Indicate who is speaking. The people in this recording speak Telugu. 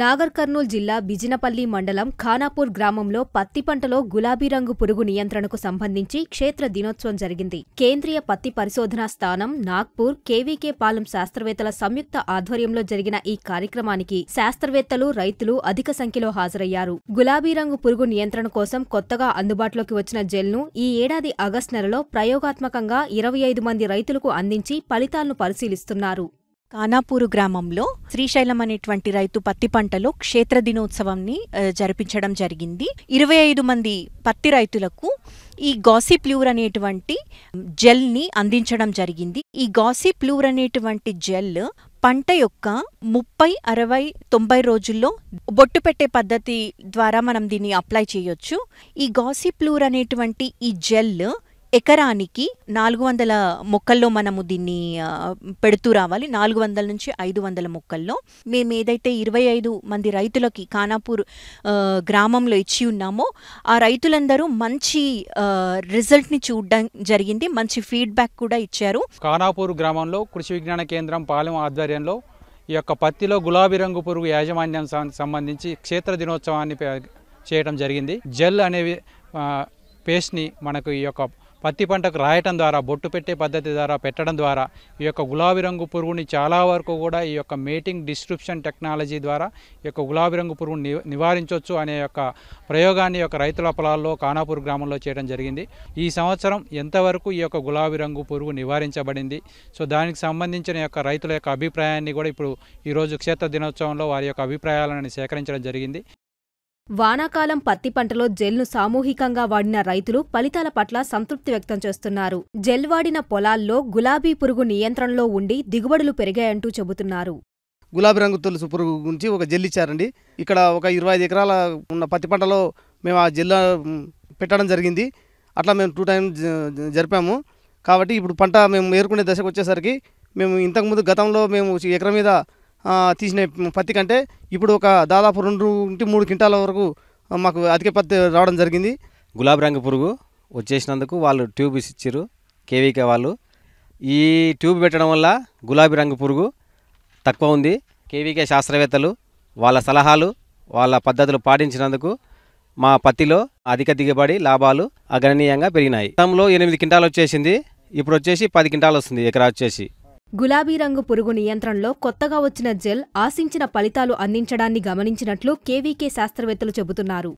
Speaker 1: నాగర్ కర్నూల్ జిల్లా బిజినపల్లి మండలం ఖానాపూర్ గ్రామంలో పత్తి పంటలో గులాబీ రంగు పురుగు నియంత్రణకు సంబంధించి క్షేత్ర దినోత్సవం జరిగింది కేంద్రీయ పత్తి పరిశోధనా స్థానం నాగ్పూర్ కేవీకే పాలెం శాస్త్రవేత్తల సంయుక్త ఆధ్వర్యంలో జరిగిన ఈ కార్యక్రమానికి శాస్త్రవేత్తలు రైతులు అధిక సంఖ్యలో హాజరయ్యారు గులాబీ రంగు పురుగు నియంత్రణ కోసం కొత్తగా అందుబాటులోకి వచ్చిన జెల్ను ఈ ఏడాది ఆగస్టు నెలలో ప్రయోగాత్మకంగా ఇరవై ఐదు
Speaker 2: మంది రైతులకు అందించి ఫలితాలను పరిశీలిస్తున్నారు కానాపూరు గ్రామంలో శ్రీశైలం అనేటువంటి రైతు పత్తి పంటలో క్షేత్ర దినోత్సవాన్ని జరిపించడం జరిగింది ఇరవై ఐదు మంది పత్తి రైతులకు ఈ గాసి ప్లూర్ అనేటువంటి జెల్ని అందించడం జరిగింది ఈ గాసి ప్లూర్ అనేటువంటి జెల్ పంట యొక్క ముప్పై అరవై తొంభై రోజుల్లో బొట్టు పెట్టే పద్ధతి ద్వారా మనం దీన్ని అప్లై చేయొచ్చు ఈ గాసి ప్లూర్ అనేటువంటి ఈ జెల్ ఎకరానికి నాలుగు వందల మొక్కల్లో మనము దీన్ని పెడుతూ రావాలి నాలుగు వందల నుంచి ఐదు వందల మొక్కల్లో మేము ఏదైతే ఇరవై ఐదు మంది రైతులకి ఖానాపూర్ గ్రామంలో ఇచ్చి ఉన్నామో ఆ రైతులందరూ మంచి రిజల్ట్ని చూడడం జరిగింది మంచి ఫీడ్బ్యాక్ కూడా
Speaker 3: ఇచ్చారు ఖానాపూర్ గ్రామంలో కృషి విజ్ఞాన కేంద్రం పాలెం ఆధ్వర్యంలో ఈ యొక్క పత్తిలో గులాబీ రంగు పురుగు యాజమాన్యం సంబంధించి క్షేత్ర దినోత్సవాన్ని చేయడం జరిగింది జెల్ అనే పేస్ట్ని మనకు ఈ యొక్క పత్తి పంటకు రాయటం ద్వారా బొట్టు పెట్టే పద్ధతి ద్వారా పెట్టడం ద్వారా ఈ యొక్క గులాబీ రంగు పురుగుని చాలా వరకు కూడా ఈ యొక్క మేటింగ్ డిస్క్రిప్షన్ టెక్నాలజీ ద్వారా ఈ యొక్క గులాబీ రంగు పురుగుని నివారించవచ్చు అనే యొక్క ప్రయోగాన్ని యొక్క రైతుల పొలాల్లో కానాపూర్ గ్రామంలో చేయడం జరిగింది ఈ సంవత్సరం ఎంతవరకు ఈ యొక్క గులాబీ రంగు పురుగు నివారించబడింది సో దానికి సంబంధించిన యొక్క రైతుల యొక్క అభిప్రాయాన్ని కూడా ఇప్పుడు ఈరోజు క్షేత్ర దినోత్సవంలో వారి యొక్క అభిప్రాయాలను సేకరించడం జరిగింది
Speaker 1: వానాకాలం పత్తి పంటలో జెల్ను సామూహికంగా వాడిన రైతులు ఫలితాల పట్ల సంతృప్తి వ్యక్తం చేస్తున్నారు జెల్ వాడిన పొలాల్లో గులాబీ పురుగు నియంత్రణలో ఉండి దిగుబడులు పెరిగాయంటూ చెబుతున్నారు
Speaker 4: గులాబీ రంగు తొలుసు పురుగు గురించి ఒక జెల్ ఇచ్చారండి ఇక్కడ ఒక ఇరవై ఐదు ఎకరాల ఉన్న పత్తి పంటలో మేము ఆ జెల్ పెట్టడం జరిగింది అట్లా మేము టూ టైం జరిపాము కాబట్టి ఇప్పుడు పంట మేము ఏరుకునే దశకు వచ్చేసరికి మేము ఇంతకుముందు గతంలో మేము ఎకరం మీద తీసిన
Speaker 5: పత్తి కంటే ఇప్పుడు ఒక దాదాపు రెండు నుండి మూడు క్వింటాల వరకు మాకు అధిక పత్తి రావడం జరిగింది గులాబీ రంగు పురుగు వచ్చేసినందుకు వాళ్ళు ట్యూబ్ ఇచ్చారు కేవీకే వాళ్ళు ఈ ట్యూబ్ పెట్టడం వల్ల గులాబీ రంగు పురుగు తక్కువ ఉంది కేవీకే శాస్త్రవేత్తలు వాళ్ళ సలహాలు వాళ్ళ పద్ధతులు పాటించినందుకు మా పత్తిలో అధిక దిగుబడి లాభాలు అగణనీయంగా పెరిగినాయి గతంలో ఎనిమిది కింటాలు వచ్చేసింది ఇప్పుడు వచ్చేసి పది క్వింటాలు వస్తుంది ఎకరా వచ్చేసి
Speaker 1: గులాబీ రంగు పురుగు నియంత్రణలో కొత్తగా వచ్చిన జెల్ ఆశించిన ఫలితాలు అందించడాన్ని గమనించినట్లు కేవీకే శాస్త్రవేత్తలు చెబుతున్నారు